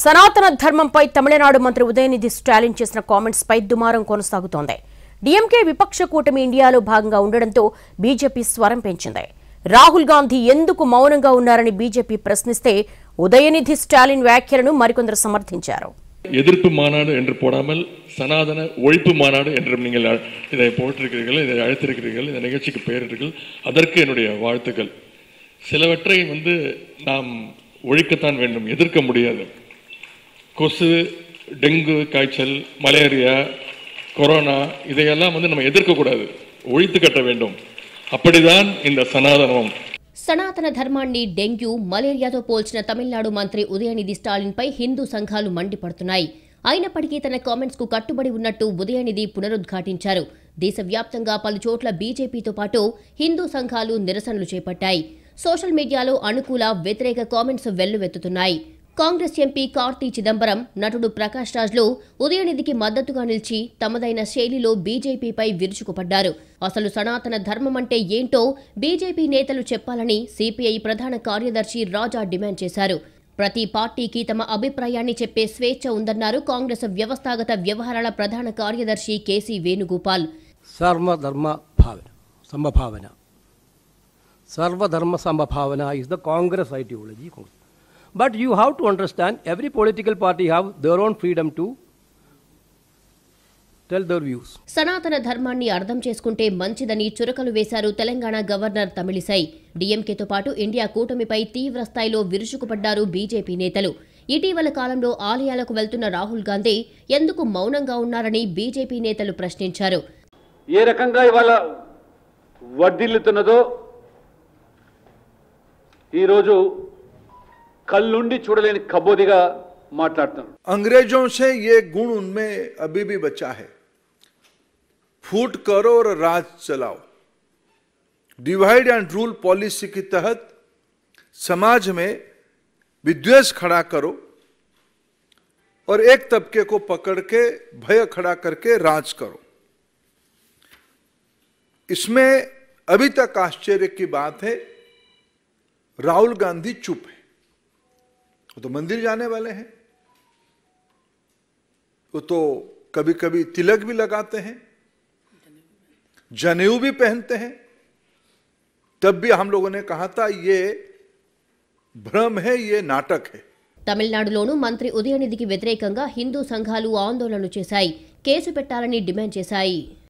सनातन धर्मं पै तमिलेनाडु मंत्र उदेनिदी ஸ்டாலின் चेसन कॉमेंट्स पै दुमारं कोनस तागुतोंदे DMK विपक्ष कूटमी इंडियालो भागंगा उन्डड़ंतो BJP स्वरं पेंचिंदे राहुल गांधी एंदुकु मौनंगा उन्नारनी BJP प्रस्निस्ते उदेनि எதிர்ப்பு மாநாடு என்று போடாமல் சனாதன ஒழிப்பு மாநாடு என்று நீங்கள் இதை போட்டிருக்கிறீர்கள் இதை அழைத்திருக்கிறீர்கள் இந்த நிகழ்ச்சிக்கு பெயரிட்டீர்கள் அதற்கு என்னுடைய வாழ்த்துக்கள் சிலவற்றை வந்து நாம் ஒழிக்கத்தான் வேண்டும் எதிர்க்க முடியாது கொசு டெங்கு காய்ச்சல் மலேரியா கொரோனா இதையெல்லாம் வந்து நம்ம எதிர்க்கக்கூடாது ஒழித்து கட்ட வேண்டும் அப்படிதான் இந்த சனாதனம் సనాతన ధర్మాన్ని డెంగ్యూ మలేరియాతో పోల్చిన తమిళనాడు మంత్రి ఉదయనిధి స్టాలిన్ పై హిందూ సంఘాలు మండిపడుతున్నాయి అయినప్పటికీ తన కామెంట్స్ కు కట్టుబడి ఉన్నట్టు ఉదయనిధి పునరుద్ఘాటించారు దేశవ్యాప్తంగా పలుచోట్ల బీజేపీతో పాటు హిందూ సంఘాలు నిరసనలు చేపట్టాయి సోషల్ మీడియాలో అనుకూల వ్యతిరేక కామెంట్స్ వెల్లువెత్తుతున్నాయి కాంగ్రెస్ ఎంపీ కార్తీ చిదంబరం నటుడు ప్రకాష్ రాజ్లు ఉదయనిధికి మద్దతుగా నిలిచి తమదైన శైలిలో బీజేపీపై విరుచుకుపడ్డారు అసలు సనాతన ధర్మం అంటే ఏంటో బీజేపీ నేతలు చెప్పాలని సిపిఐ ప్రధాన కార్యదర్శి రాజా డిమాండ్ చేశారు ప్రతి పార్టీకి తమ అభిప్రాయాన్ని చెప్పే స్వేచ్ఛ ఉందన్నారు కాంగ్రెస్ వ్యవస్థాగత వ్యవహారాల ప్రధాన కార్యదర్శి కేసీ వేణుగోపాల్ సర్వధర్మ భావన సమభావన సర్వధర్మ సమభావన is the Congress ideology but you have to understand every political party have their own freedom to సనాతన ధర్మాన్ని అర్థం చేసుకుంటే మంచిదని చురకలు వేశారు తెలంగాణ గవర్నర్ తమిళిసై డిఎంకేతో పాటు ఇండియా కూటమిపై తీవ్ర స్థాయిలో విరుచుకుపడ్డారు బీజేపీ నేతలు ఇటీవల కాలంలో ఆలయాలకు వెళ్తున్న రాహుల్ గాంధీ ఎందుకు మౌనంగా ఉన్నారని బీజేపీ నేతలు ప్రశ్నించారు ఏ రకంగా ఇవాళ ఈరోజు लेने చూడలేని का మాట్లాడుతున్నాడు अंग्रेजों से ये गुण उनमें अभी भी बचा है फूट करो और राज चलाओ डिवाइड एंड रूल पॉलिसी के तहत समाज में विद्वेष खड़ा करो और एक तबके को पकड़ के भय खड़ा करके राज करो इसमें अभी तक आश्चर्य की बात है राहुल गांधी चुप है वो तो मंदिर जाने वाले हैं वो तो कभी कभी तिलक भी लगाते हैं जनेऊ भी पहनते हैं तब भी हम लोगों ने कहा था ये भ्रम है ये नाटक है तमिलनाडु मंत्री उदयनिधि की व्यतिरेक हिंदू संघ आंदोलन केसाई